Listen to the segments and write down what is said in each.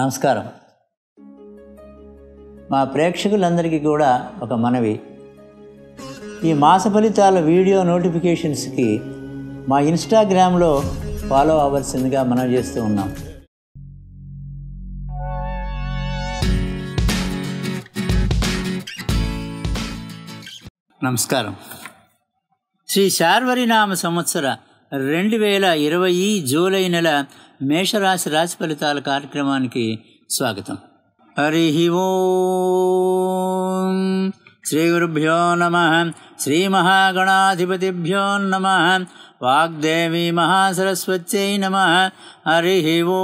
నమస్కారం మా ప్రేక్షకులందరికీ కూడా ఒక మనవి ఈ మాస ఫలితాల వీడియో నోటిఫికేషన్స్కి మా ఇన్స్టాగ్రామ్లో ఫాలో అవ్వాల్సిందిగా మనం చేస్తూ ఉన్నాం నమస్కారం శ్రీ శార్వరినామ సంవత్సర రెండు వేల ఇరవై జూలై నెల మేషరాశి రాశి ఫలితాల కార్యక్రమానికి స్వాగతం హరి ఓ శ్రీ గురుభ్యో నమ శ్రీ మహాగణాధిపతిభ్యో నమ వాగ్దేవి మహాసరస్వత్యై నమ హరి ఓ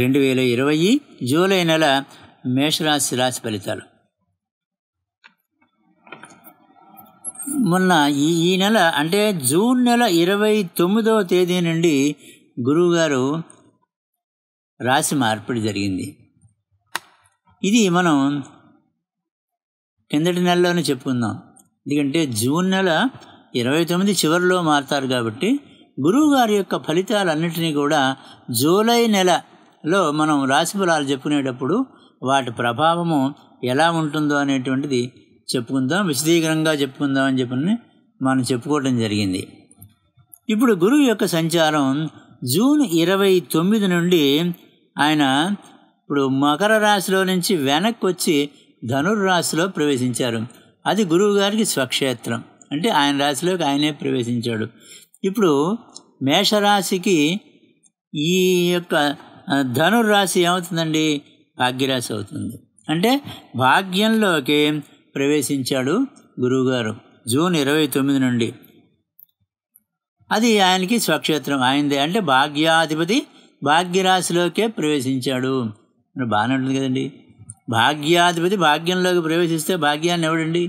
రెండు వేల ఇరవై జూలై నెల మేషరాశి రాశి ఫలితాలు మొన్న ఈ ఈ నెల అంటే జూన్ నెల ఇరవై తొమ్మిదవ తేదీ నుండి గురువుగారు రాశి మార్పిడి జరిగింది ఇది మనం కిందటి నెలలోనే చెప్పుకుందాం ఎందుకంటే జూన్ నెల ఇరవై తొమ్మిది చివరిలో మారుతారు కాబట్టి గురువుగారి యొక్క ఫలితాలన్నింటినీ కూడా జూలై నెలలో మనం రాశి చెప్పుకునేటప్పుడు వాటి ప్రభావము ఎలా ఉంటుందో అనేటువంటిది చెప్పుకుందాం విశదీకరంగా చెప్పుకుందాం అని చెప్పని మనం చెప్పుకోవడం జరిగింది ఇప్పుడు గురువు యొక్క సంచారం జూన్ ఇరవై తొమ్మిది నుండి ఆయన ఇప్పుడు మకర రాశిలో నుంచి వెనక్కి వచ్చి ధనుర్రాశిలో ప్రవేశించారు అది గురువు గారికి స్వక్షేత్రం అంటే ఆయన రాశిలోకి ఆయనే ప్రవేశించాడు ఇప్పుడు మేషరాశికి ఈ యొక్క ధనుర్రాశి ఏమవుతుందండి భాగ్యరాశి అవుతుంది అంటే భాగ్యంలోకి ప్రవేశించాడు గురువుగారు జూన్ ఇరవై తొమ్మిది నుండి అది ఆయనకి స్వక్షేత్రం ఆయనదే అంటే భాగ్యాధిపతి భాగ్యరాశిలోకే ప్రవేశించాడు బాగానే ఉంటుంది కదండి భాగ్యాధిపతి భాగ్యంలోకి ప్రవేశిస్తే భాగ్యాన్ని ఎవడండి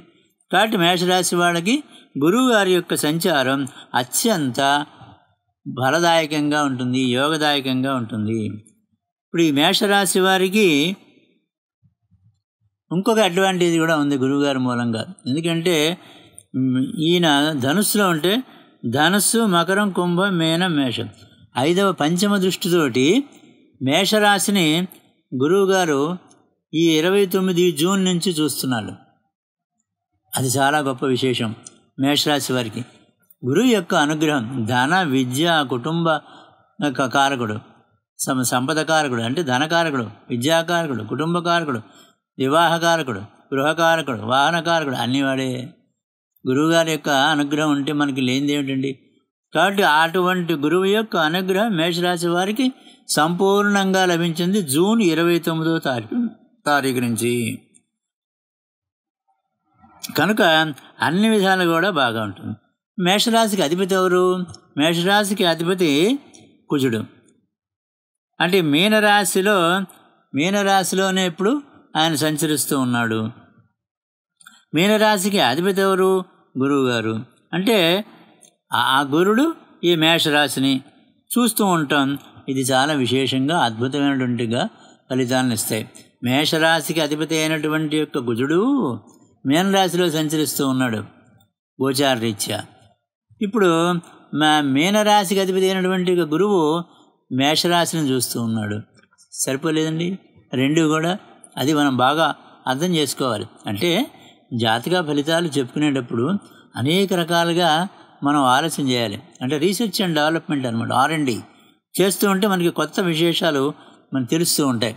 కాబట్టి మేషరాశి వాళ్ళకి గురువుగారి యొక్క సంచారం అత్యంత బలదాయకంగా ఉంటుంది యోగదాయకంగా ఉంటుంది ఇప్పుడు ఈ మేషరాశి వారికి ఇంకొక అడ్వాంటేజ్ కూడా ఉంది గురువుగారి మూలంగా ఎందుకంటే ఈయన ధనుస్సులో ఉంటే ధనుస్సు మకరం కుంభం మేనం మేషం ఐదవ పంచమ దృష్టితోటి మేషరాశిని గురువుగారు ఈ ఇరవై తొమ్మిది జూన్ నుంచి చూస్తున్నారు అది చాలా గొప్ప విశేషం మేషరాశి వారికి గురువు యొక్క అనుగ్రహం ధన విద్య కుటుంబ కారకుడు సంపద కారకుడు అంటే ధనకారకుడు విద్యాకారకుడు కుటుంబ కారకుడు వివాహకారకుడు గృహకారకుడు వాహనకారకుడు అన్ని వాడే గురువుగారి యొక్క అనుగ్రహం ఉంటే మనకి లేనిదేమిటండి ఏమిటండి కాబట్టి అటువంటి గురువు యొక్క అనుగ్రహం మేషరాశి వారికి సంపూర్ణంగా లభించింది జూన్ ఇరవై తొమ్మిదో తారీఖు తారీఖు నుంచి కనుక అన్ని విధాలు కూడా బాగా ఉంటుంది మేషరాశికి అధిపతి ఎవరు మేషరాశికి అధిపతి కుజుడు అంటే మీనరాశిలో మీనరాశిలోనే ఇప్పుడు ఆయన సంచరిస్తూ ఉన్నాడు మీనరాశికి అధిపతి ఎవరు గురువు గారు అంటే ఆ గురుడు ఈ మేషరాశిని చూస్తూ ఉంటాం ఇది చాలా విశేషంగా అద్భుతమైనటువంటిగా ఫలితాలను ఇస్తాయి మేషరాశికి అధిపతి అయినటువంటి యొక్క గుజుడు మీనరాశిలో సంచరిస్తూ ఉన్నాడు గోచార రీత్యా ఇప్పుడు మా మీనరాశికి అధిపతి అయినటువంటి గురువు మేషరాశిని చూస్తూ ఉన్నాడు సరిపోలేదండి రెండు కూడా అది మనం బాగా అర్థం చేసుకోవాలి అంటే జాతక ఫలితాలు చెప్పుకునేటప్పుడు అనేక రకాలుగా మనం ఆలోచన చేయాలి అంటే రీసెర్చ్ అండ్ డెవలప్మెంట్ అనమాట ఆర్ఎండి చేస్తూ ఉంటే మనకి కొత్త విశేషాలు మనకు తెలుస్తూ ఉంటాయి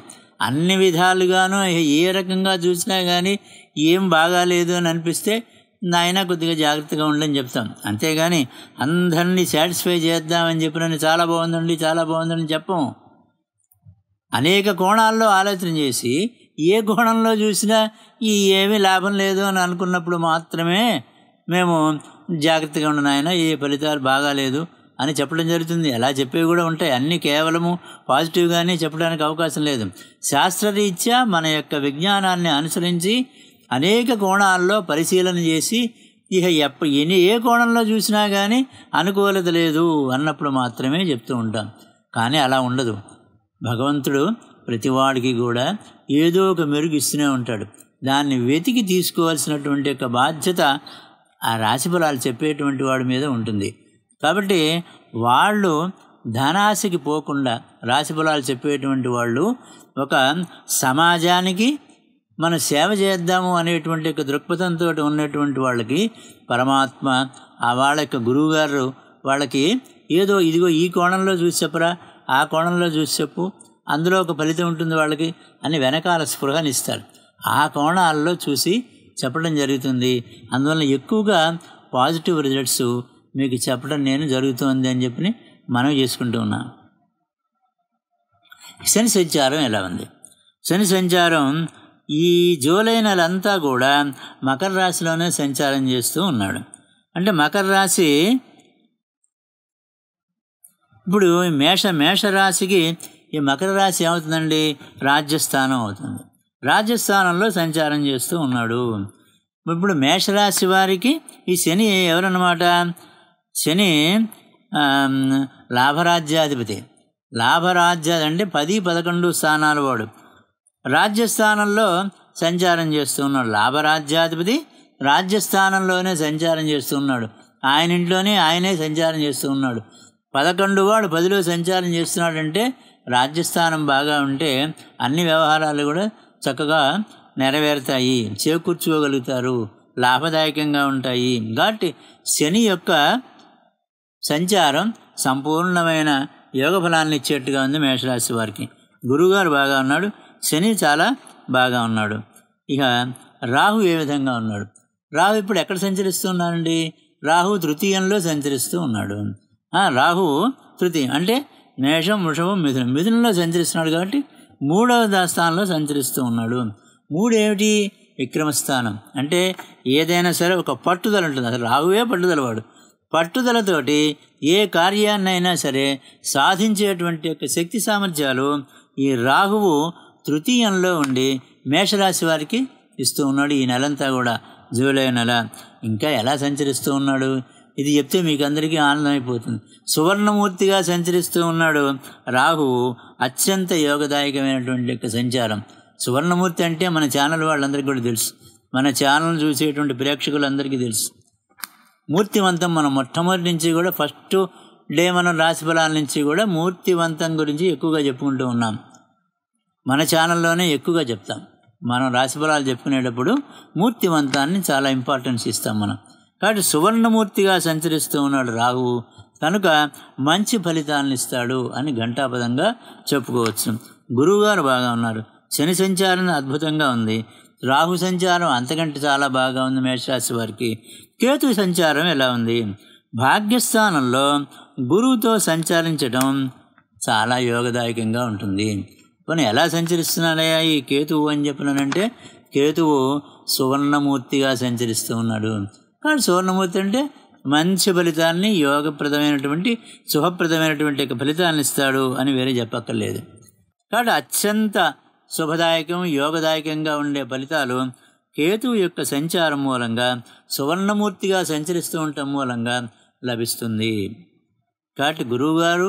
అన్ని విధాలుగాను ఏ రకంగా చూసినా కానీ ఏం బాగాలేదు అని అనిపిస్తే నాయన కొద్దిగా జాగ్రత్తగా ఉండని చెప్తాం అంతేగాని అందరినీ సాటిస్ఫై చేద్దామని చెప్పిన చాలా బాగుందండి చాలా బాగుందని చెప్పము అనేక కోణాల్లో ఆలోచన చేసి ఏ కోణంలో చూసినా ఈ ఏమీ లాభం లేదు అని అనుకున్నప్పుడు మాత్రమే మేము జాగ్రత్తగా ఉన్నాయన ఏ ఫలితాలు బాగాలేదు అని చెప్పడం జరుగుతుంది అలా చెప్పేవి కూడా ఉంటాయి అన్నీ కేవలము పాజిటివ్గానే చెప్పడానికి అవకాశం లేదు శాస్త్రరీత్యా మన యొక్క విజ్ఞానాన్ని అనుసరించి అనేక కోణాల్లో పరిశీలన చేసి ఇక ఎప్ప ఎన్ని ఏ కోణంలో చూసినా కానీ అనుకూలత లేదు అన్నప్పుడు మాత్రమే చెప్తూ ఉంటాం కానీ అలా ఉండదు భగవంతుడు ప్రతివాడికి కూడా ఏదో ఒక మెరుగు ఇస్తూనే ఉంటాడు దాన్ని వెతికి తీసుకోవాల్సినటువంటి యొక్క బాధ్యత ఆ రాశి ఫలాలు చెప్పేటువంటి వాడి మీద ఉంటుంది కాబట్టి వాళ్ళు ధనాశకి పోకుండా రాశి ఫలాలు చెప్పేటువంటి వాళ్ళు ఒక సమాజానికి మన సేవ చేద్దాము అనేటువంటి యొక్క దృక్పథంతో ఉన్నటువంటి వాళ్ళకి పరమాత్మ ఆ వాళ్ళ యొక్క గురువుగారు వాళ్ళకి ఏదో ఇదిగో ఈ కోణంలో చూసి చెప్పరా ఆ కోణంలో చూసి చెప్పు అందులో ఒక ఫలితం ఉంటుంది వాళ్ళకి అని వెనకాల స్పృహనిస్తాడు ఆ కోణాల్లో చూసి చెప్పడం జరుగుతుంది అందువల్ల ఎక్కువగా పాజిటివ్ రిజల్ట్స్ మీకు చెప్పడం నేను జరుగుతుంది అని చెప్పి మనం చేసుకుంటూ ఉన్నాం శని సంచారం ఎలా ఉంది శని సంచారం ఈ జూలై నెలంతా కూడా మకర రాశిలోనే సంచారం చేస్తూ ఉన్నాడు అంటే మకర రాశి ఇప్పుడు మేష మేషరాశికి ఈ మకర రాశి ఏమవుతుందండి రాజ్యస్థానం అవుతుంది రాజ్యస్థానంలో సంచారం చేస్తూ ఉన్నాడు ఇప్పుడు మేషరాశి వారికి ఈ శని ఎవరన్నమాట శని లాభరాజ్యాధిపతి లాభరాజ్యాధి అంటే పది పదకొండు స్థానాలు వాడు రాజ్యస్థానంలో సంచారం చేస్తూ ఉన్నాడు లాభరాజ్యాధిపతి రాజ్యస్థానంలోనే సంచారం చేస్తూ ఉన్నాడు ఆయన ఇంట్లోనే ఆయనే సంచారం చేస్తూ ఉన్నాడు పదకొండు వాడు పదిలో సంచారం చేస్తున్నాడంటే రాజ్యస్థానం బాగా ఉంటే అన్ని వ్యవహారాలు కూడా చక్కగా నెరవేరుతాయి చేకూర్చుకోగలుగుతారు లాభదాయకంగా ఉంటాయి కాబట్టి శని యొక్క సంచారం సంపూర్ణమైన యోగ ఫలాన్ని ఇచ్చేట్టుగా ఉంది మేషరాశి వారికి గురువుగారు బాగా ఉన్నాడు శని చాలా బాగా ఉన్నాడు ఇక రాహు ఏ విధంగా ఉన్నాడు రాహు ఇప్పుడు ఎక్కడ సంచరిస్తున్నాడండి రాహు తృతీయంలో సంచరిస్తూ ఉన్నాడు రాహు తృతీయం అంటే మేషం వృషభం మిథునం మిథునంలో సంచరిస్తున్నాడు కాబట్టి మూడవ స్థానంలో సంచరిస్తూ ఉన్నాడు మూడేమిటి విక్రమస్థానం అంటే ఏదైనా సరే ఒక పట్టుదల ఉంటుంది అసలు రాహువే పట్టుదలవాడు పట్టుదలతోటి ఏ కార్యాన్నైనా సరే సాధించేటువంటి యొక్క శక్తి సామర్థ్యాలు ఈ రాహువు తృతీయంలో ఉండి మేషరాశి వారికి ఇస్తూ ఉన్నాడు ఈ నెలంతా కూడా జూలై నెల ఇంకా ఎలా సంచరిస్తూ ఉన్నాడు ఇది చెప్తే మీకు అందరికీ ఆనందమైపోతుంది సువర్ణమూర్తిగా సంచరిస్తూ ఉన్నాడు రాహు అత్యంత యోగదాయకమైనటువంటి యొక్క సంచారం సువర్ణమూర్తి అంటే మన ఛానల్ వాళ్ళందరికీ కూడా తెలుసు మన ఛానల్ చూసేటువంటి ప్రేక్షకులందరికీ తెలుసు మూర్తివంతం మనం మొట్టమొదటి నుంచి కూడా ఫస్ట్ డే మనం ఫలాల నుంచి కూడా మూర్తివంతం గురించి ఎక్కువగా చెప్పుకుంటూ ఉన్నాం మన ఛానల్లోనే ఎక్కువగా చెప్తాం మనం ఫలాలు చెప్పుకునేటప్పుడు మూర్తివంతాన్ని చాలా ఇంపార్టెన్స్ ఇస్తాం మనం కాబట్టి సువర్ణమూర్తిగా సంచరిస్తూ ఉన్నాడు రాహువు కనుక మంచి ఫలితాలను ఇస్తాడు అని ఘంటాపదంగా చెప్పుకోవచ్చు గురువుగారు బాగా ఉన్నారు శని సంచారం అద్భుతంగా ఉంది రాహు సంచారం అంతకంటే చాలా బాగా ఉంది మేషరాశి వారికి కేతు సంచారం ఎలా ఉంది భాగ్యస్థానంలో గురువుతో సంచరించడం చాలా యోగదాయకంగా ఉంటుంది కొన్ని ఎలా సంచరిస్తున్నాడయ్యా ఈ కేతువు అని చెప్పినానంటే కేతువు సువర్ణమూర్తిగా సంచరిస్తూ ఉన్నాడు కానీ సువర్ణమూర్తి అంటే మంచి ఫలితాన్ని యోగప్రదమైనటువంటి శుభప్రదమైనటువంటి యొక్క ఫలితాలను ఇస్తాడు అని వేరే చెప్పక్కర్లేదు కాబట్టి అత్యంత శుభదాయకం యోగదాయకంగా ఉండే ఫలితాలు కేతువు యొక్క సంచారం మూలంగా సువర్ణమూర్తిగా సంచరిస్తూ ఉండటం మూలంగా లభిస్తుంది కాబట్టి గురువుగారు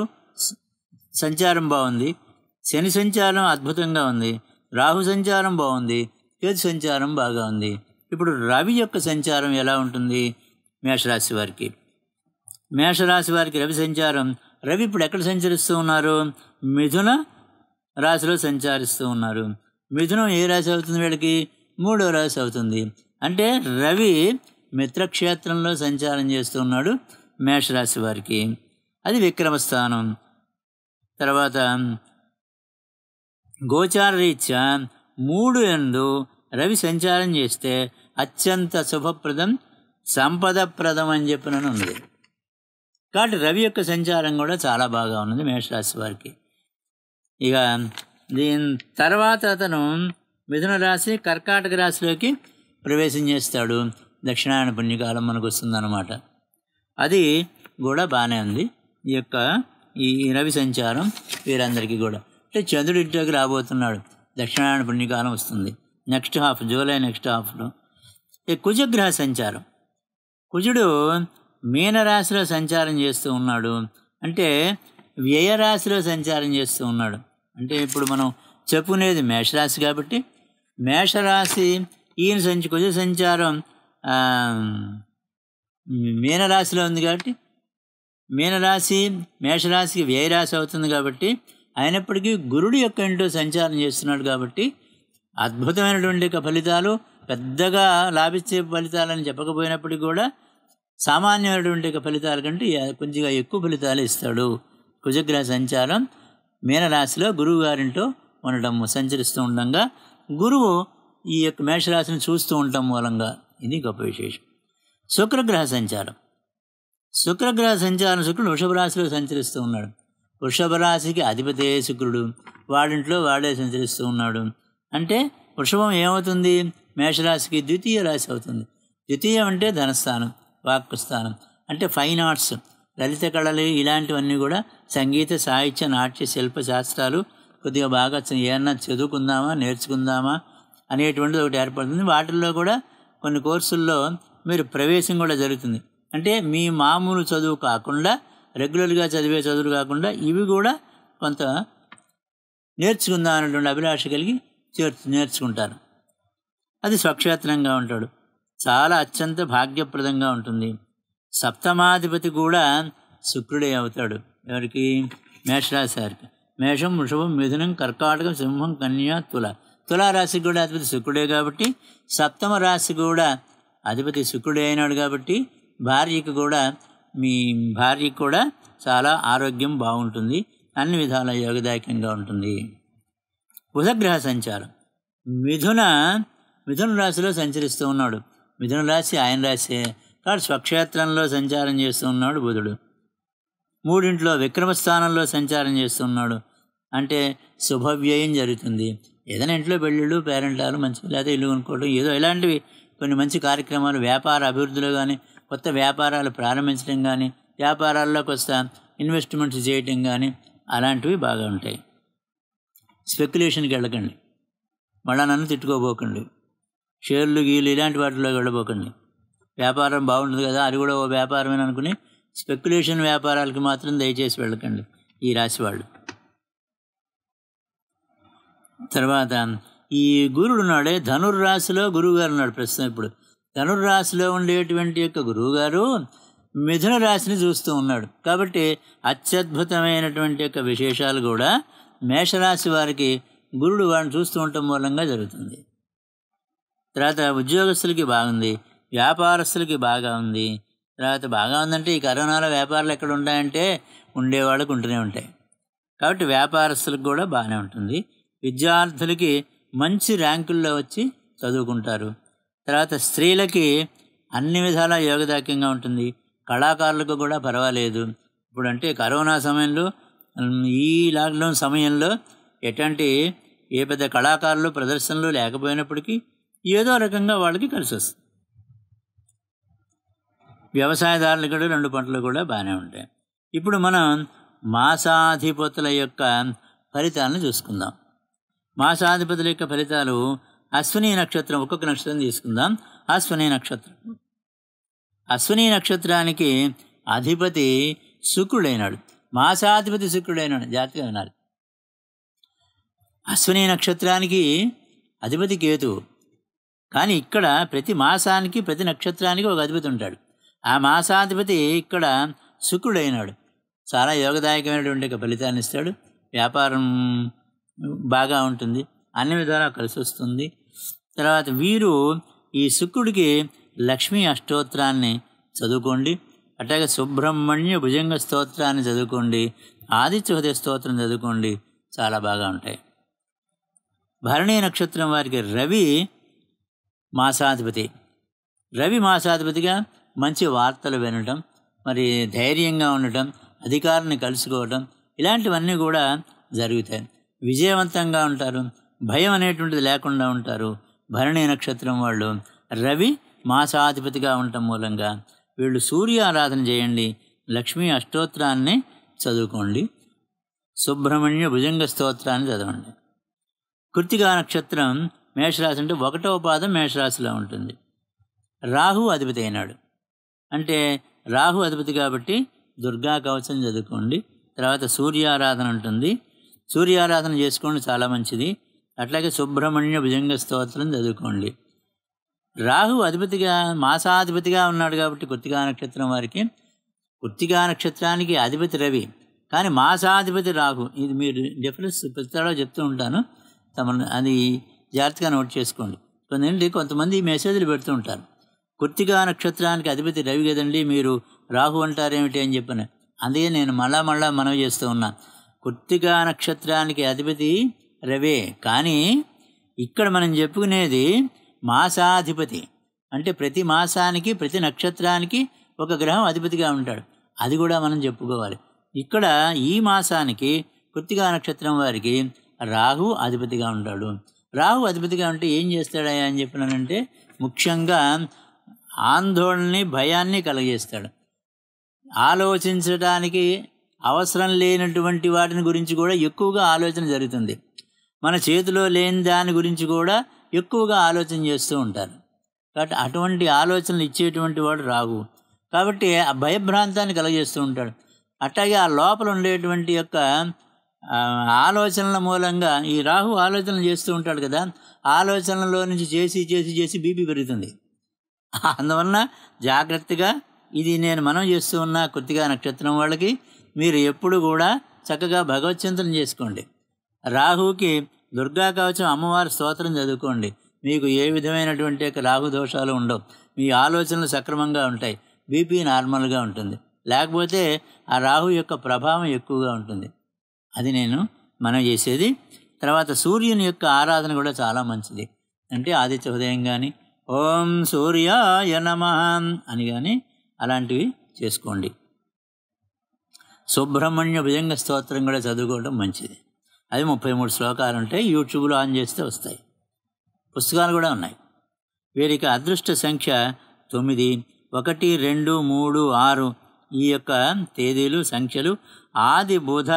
సంచారం బాగుంది శని సంచారం అద్భుతంగా ఉంది రాహు సంచారం బాగుంది కేతు సంచారం బాగా ఉంది ఇప్పుడు రవి యొక్క సంచారం ఎలా ఉంటుంది మేషరాశి వారికి మేషరాశి వారికి రవి సంచారం రవి ఇప్పుడు ఎక్కడ సంచరిస్తూ ఉన్నారు మిథున రాశిలో సంచరిస్తూ ఉన్నారు మిథునం ఏ రాశి అవుతుంది వీళ్ళకి మూడో రాశి అవుతుంది అంటే రవి మిత్రక్షేత్రంలో సంచారం చేస్తున్నాడు మేషరాశి వారికి అది విక్రమస్థానం తర్వాత గోచార రీత్యా మూడు ఎందు రవి సంచారం చేస్తే అత్యంత శుభప్రదం సంపదప్రదం అని చెప్పినని ఉంది కాబట్టి రవి యొక్క సంచారం కూడా చాలా బాగా ఉన్నది మేషరాశి వారికి ఇక దీని తర్వాత అతను మిథున రాశి కర్కాటక రాశిలోకి ప్రవేశం చేస్తాడు దక్షిణాయన పుణ్యకాలం మనకు వస్తుందన్నమాట అది కూడా బాగానే ఉంది ఈ యొక్క ఈ రవి సంచారం వీరందరికీ కూడా అంటే చంద్రుడి ఇంట్లోకి రాబోతున్నాడు దక్షిణాయన పుణ్యకాలం వస్తుంది నెక్స్ట్ హాఫ్ జూలై నెక్స్ట్ హాఫ్లో ఈ కుజగ్రహ సంచారం కుజుడు మీనరాశిలో సంచారం చేస్తూ ఉన్నాడు అంటే వ్యయరాశిలో సంచారం చేస్తూ ఉన్నాడు అంటే ఇప్పుడు మనం చెప్పుకునేది మేషరాశి కాబట్టి మేషరాశి ఈయన సంచి కుజ సంచారం మీనరాశిలో ఉంది కాబట్టి మీనరాశి మేషరాశికి వ్యయరాశి అవుతుంది కాబట్టి అయినప్పటికీ గురుడు యొక్క ఇంట్లో సంచారం చేస్తున్నాడు కాబట్టి అద్భుతమైనటువంటి ఫలితాలు పెద్దగా లాభించే ఫలితాలని చెప్పకపోయినప్పటికీ కూడా సామాన్యమైనటువంటి ఫలితాల కంటే కొద్దిగా ఎక్కువ ఫలితాలు ఇస్తాడు కుజగ్రహ సంచారం మీనరాశిలో గురువు గారింటో ఉండటం సంచరిస్తూ ఉండగా గురువు ఈ యొక్క మేషరాశిని చూస్తూ ఉండటం మూలంగా ఇది గొప్ప విశేషం శుక్రగ్రహ సంచారం శుక్రగ్రహ సంచారం శుక్రుడు వృషభ రాశిలో సంచరిస్తూ ఉన్నాడు వృషభ రాశికి అధిపతే శుక్రుడు వాడింట్లో వాడే సంచరిస్తూ ఉన్నాడు అంటే వృషభం ఏమవుతుంది మేషరాశికి ద్వితీయ రాశి అవుతుంది ద్వితీయం అంటే ధనస్థానం వాక్స్థానం అంటే ఫైన్ ఆర్ట్స్ లలిత కళలు ఇలాంటివన్నీ కూడా సంగీత సాహిత్య నాట్య శిల్ప శాస్త్రాలు కొద్దిగా బాగా ఏమన్నా చదువుకుందామా నేర్చుకుందామా అనేటువంటిది ఒకటి ఏర్పడుతుంది వాటిల్లో కూడా కొన్ని కోర్సుల్లో మీరు ప్రవేశం కూడా జరుగుతుంది అంటే మీ మామూలు చదువు కాకుండా రెగ్యులర్గా చదివే చదువులు కాకుండా ఇవి కూడా కొంత నేర్చుకుందాం అనేటువంటి అభిలాష కలిగి చేర్చు నేర్చుకుంటారు అది స్వక్షేత్రంగా ఉంటాడు చాలా అత్యంత భాగ్యప్రదంగా ఉంటుంది సప్తమాధిపతి కూడా శుక్రుడే అవుతాడు ఎవరికి మేషరాశారికి మేషం వృషభం మిథునం కర్కాటకం సింహం కన్యా తుల తులారాశి కూడా అధిపతి శుక్రుడే కాబట్టి సప్తమ రాశి కూడా అధిపతి శుక్రుడే అయినాడు కాబట్టి భార్యకు కూడా మీ భార్యకు కూడా చాలా ఆరోగ్యం బాగుంటుంది అన్ని విధాల యోగదాయకంగా ఉంటుంది బుధగ్రహ సంచారం మిథున మిథున రాశిలో సంచరిస్తూ ఉన్నాడు మిథున రాశి ఆయన రాశి కాబట్టి స్వక్షేత్రంలో సంచారం చేస్తూ ఉన్నాడు బుధుడు మూడింట్లో విక్రమ స్థానంలో సంచారం చేస్తున్నాడు అంటే శుభవ్యయం జరుగుతుంది ఏదైనా ఇంట్లో పెళ్ళిళ్ళు పేరెంట్లు మంచి లేదా ఇల్లు కొనుక్కోవడం ఏదో ఇలాంటివి కొన్ని మంచి కార్యక్రమాలు వ్యాపార అభివృద్ధిలో కానీ కొత్త వ్యాపారాలు ప్రారంభించడం కానీ వ్యాపారాల్లో కొత్త ఇన్వెస్ట్మెంట్స్ చేయటం కానీ అలాంటివి బాగా ఉంటాయి స్పెక్యులేషన్కి వెళ్ళకండి మళ్ళా నన్ను తిట్టుకోబోకండి షేర్లు గీలు ఇలాంటి వాటిలో వెళ్ళబోకండి వ్యాపారం బాగుంటుంది కదా అది కూడా ఓ వ్యాపారమే అనుకుని స్పెక్యులేషన్ వ్యాపారాలకి మాత్రం దయచేసి వెళ్ళకండి ఈ రాశి వాళ్ళు తర్వాత ఈ గురుడు ఉన్నాడే ధనుర్రాశిలో గారు ఉన్నాడు ప్రస్తుతం ఇప్పుడు ధనుర్రాశిలో ఉండేటువంటి యొక్క గురువుగారు మిథున రాశిని చూస్తూ ఉన్నాడు కాబట్టి అత్యద్భుతమైనటువంటి యొక్క విశేషాలు కూడా మేషరాశి వారికి గురుడు వారిని చూస్తూ ఉండటం మూలంగా జరుగుతుంది తర్వాత ఉద్యోగస్తులకి బాగుంది వ్యాపారస్తులకి బాగా ఉంది తర్వాత బాగా ఉందంటే ఈ కరోనాలో వ్యాపారాలు ఎక్కడ ఉంటాయంటే ఉండేవాళ్ళకు ఉంటూనే ఉంటాయి కాబట్టి వ్యాపారస్తులకు కూడా బాగానే ఉంటుంది విద్యార్థులకి మంచి ర్యాంకుల్లో వచ్చి చదువుకుంటారు తర్వాత స్త్రీలకి అన్ని విధాల యోగదాక్యంగా ఉంటుంది కళాకారులకు కూడా పర్వాలేదు ఇప్పుడంటే కరోనా సమయంలో ఈ లాక్డౌన్ సమయంలో ఎటువంటి ఏ పెద్ద కళాకారులు ప్రదర్శనలు లేకపోయినప్పటికీ ఏదో రకంగా వాళ్ళకి కలిసి వస్తుంది వ్యవసాయదారులు కూడా రెండు పంటలు కూడా బాగానే ఉంటాయి ఇప్పుడు మనం మాసాధిపతుల యొక్క ఫలితాలను చూసుకుందాం మాసాధిపతుల యొక్క ఫలితాలు అశ్విని నక్షత్రం ఒక్కొక్క నక్షత్రం తీసుకుందాం అశ్విని నక్షత్రం అశ్విని నక్షత్రానికి అధిపతి శుక్రుడైనాడు మాసాధిపతి శుక్రుడైన జాతిగా ఉన్నారు అశ్విని నక్షత్రానికి అధిపతి కేతు కానీ ఇక్కడ ప్రతి మాసానికి ప్రతి నక్షత్రానికి ఒక అధిపతి ఉంటాడు ఆ మాసాధిపతి ఇక్కడ శుక్రుడైనాడు చాలా యోగదాయకమైనటువంటి ఒక ఫలితాన్ని ఇస్తాడు వ్యాపారం బాగా ఉంటుంది అన్ని విధాలు కలిసి వస్తుంది తర్వాత వీరు ఈ శుక్రుడికి లక్ష్మీ అష్టోత్రాన్ని చదువుకోండి అట్లాగే సుబ్రహ్మణ్య భుజంగ స్తోత్రాన్ని చదువుకోండి ఆదిత్యోదయ స్తోత్రం చదువుకోండి చాలా బాగా ఉంటాయి భరణీ నక్షత్రం వారికి రవి మాసాధిపతి రవి మాసాధిపతిగా మంచి వార్తలు వినటం మరి ధైర్యంగా ఉండటం అధికారాన్ని కలుసుకోవటం ఇలాంటివన్నీ కూడా జరుగుతాయి విజయవంతంగా ఉంటారు భయం అనేటువంటిది లేకుండా ఉంటారు భరణీ నక్షత్రం వాళ్ళు రవి మాసాధిపతిగా ఉండటం మూలంగా వీళ్ళు సూర్య ఆరాధన చేయండి లక్ష్మీ అష్టోత్రాన్ని చదువుకోండి సుబ్రహ్మణ్య భుజంగ స్తోత్రాన్ని చదవండి కృతికా నక్షత్రం మేషరాశి అంటే ఒకటవ పాదం మేషరాశిలో ఉంటుంది రాహు అధిపతి అయినాడు అంటే రాహు అధిపతి కాబట్టి దుర్గా కవచం చదువుకోండి తర్వాత సూర్యారాధన ఉంటుంది సూర్యారాధన చేసుకోండి చాలా మంచిది అట్లాగే సుబ్రహ్మణ్య భుజంగ స్తోత్రం చదువుకోండి రాహు అధిపతిగా మాసాధిపతిగా ఉన్నాడు కాబట్టి కొత్తిగా నక్షత్రం వారికి కృత్తికా నక్షత్రానికి అధిపతి రవి కానీ మాసాధిపతి రాహు ఇది మీరు డిఫరెన్స్ ప్రతిలో చెప్తూ ఉంటాను తమ అది జాగ్రత్తగా నోట్ చేసుకోండి కొంతమంది కొంతమంది మెసేజ్లు పెడుతూ ఉంటారు కొత్తిగా నక్షత్రానికి అధిపతి రవి కదండి మీరు రాహు అంటారేమిటి అని చెప్పిన అందుకే నేను మళ్ళా మళ్ళా మనవి చేస్తూ ఉన్నా కొత్తిగా నక్షత్రానికి అధిపతి రవే కానీ ఇక్కడ మనం చెప్పుకునేది మాసాధిపతి అంటే ప్రతి మాసానికి ప్రతి నక్షత్రానికి ఒక గ్రహం అధిపతిగా ఉంటాడు అది కూడా మనం చెప్పుకోవాలి ఇక్కడ ఈ మాసానికి కృత్తిగా నక్షత్రం వారికి రాహు అధిపతిగా ఉంటాడు రాహు అధిపతిగా ఉంటే ఏం చేస్తాడయా అని చెప్పినానంటే ముఖ్యంగా ఆందోళనని భయాన్ని కలగజేస్తాడు ఆలోచించడానికి అవసరం లేనటువంటి వాటిని గురించి కూడా ఎక్కువగా ఆలోచన జరుగుతుంది మన చేతిలో లేని దాని గురించి కూడా ఎక్కువగా ఆలోచన చేస్తూ ఉంటారు కాబట్టి అటువంటి ఆలోచనలు ఇచ్చేటువంటి వాడు రాగు కాబట్టి ఆ భయభ్రాంతాన్ని కలగజేస్తూ ఉంటాడు అట్లాగే ఆ లోపల ఉండేటువంటి యొక్క ఆలోచనల మూలంగా ఈ రాహు ఆలోచనలు చేస్తూ ఉంటాడు కదా ఆలోచనలో నుంచి చేసి చేసి చేసి బీపీ పెరుగుతుంది అందువలన జాగ్రత్తగా ఇది నేను మనం చేస్తూ ఉన్న కొద్దిగా నక్షత్రం వాళ్ళకి మీరు ఎప్పుడు కూడా చక్కగా భగవత్ చేసుకోండి రాహుకి దుర్గా కవచం అమ్మవారి స్తోత్రం చదువుకోండి మీకు ఏ విధమైనటువంటి యొక్క రాహుదోషాలు ఉండవు మీ ఆలోచనలు సక్రమంగా ఉంటాయి బీపీ నార్మల్గా ఉంటుంది లేకపోతే ఆ రాహు యొక్క ప్రభావం ఎక్కువగా ఉంటుంది అది నేను మనం చేసేది తర్వాత సూర్యుని యొక్క ఆరాధన కూడా చాలా మంచిది అంటే ఆదిత్య ఉదయం కానీ ఓం సూర్య యనమహాన్ అని కానీ అలాంటివి చేసుకోండి సుబ్రహ్మణ్య భుజంగ స్తోత్రం కూడా చదువుకోవడం మంచిది అవి ముప్పై మూడు శ్లోకాలు ఉంటాయి యూట్యూబ్లో ఆన్ చేస్తే వస్తాయి పుస్తకాలు కూడా ఉన్నాయి వీరికి అదృష్ట సంఖ్య తొమ్మిది ఒకటి రెండు మూడు ఆరు ఈ యొక్క తేదీలు సంఖ్యలు ఆది బుధ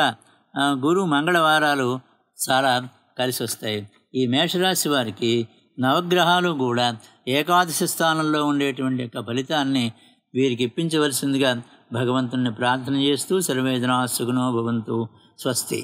గురు మంగళవారాలు చాలా కలిసి వస్తాయి ఈ మేషరాశి వారికి నవగ్రహాలు కూడా ఏకాదశి స్థానంలో ఉండేటువంటి యొక్క ఫలితాన్ని వీరికి ఇప్పించవలసిందిగా భగవంతుని ప్రార్థన చేస్తూ సర్వేదనా సుగుణో భవంతు స్వస్తి